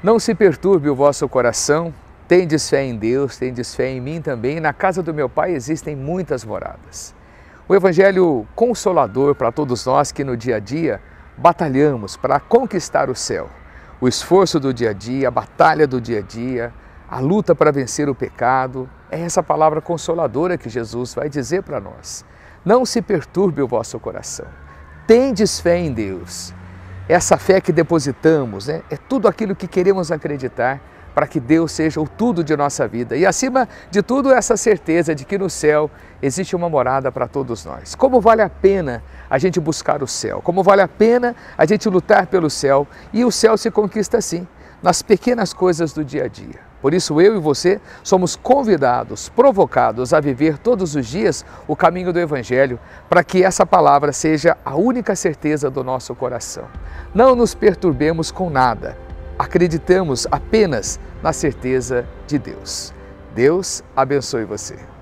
Não se perturbe o vosso coração, tendes fé em Deus, tendes fé em mim também. Na casa do meu Pai existem muitas moradas. O Evangelho consolador para todos nós que no dia a dia batalhamos para conquistar o céu. O esforço do dia a dia, a batalha do dia a dia, a luta para vencer o pecado, é essa palavra consoladora que Jesus vai dizer para nós. Não se perturbe o vosso coração. Tendes fé em Deus essa fé que depositamos, né? é tudo aquilo que queremos acreditar para que Deus seja o tudo de nossa vida. E acima de tudo, essa certeza de que no céu existe uma morada para todos nós. Como vale a pena a gente buscar o céu? Como vale a pena a gente lutar pelo céu? E o céu se conquista assim, nas pequenas coisas do dia a dia. Por isso, eu e você somos convidados, provocados a viver todos os dias o caminho do Evangelho, para que essa palavra seja a única certeza do nosso coração. Não nos perturbemos com nada, acreditamos apenas na certeza de Deus. Deus abençoe você.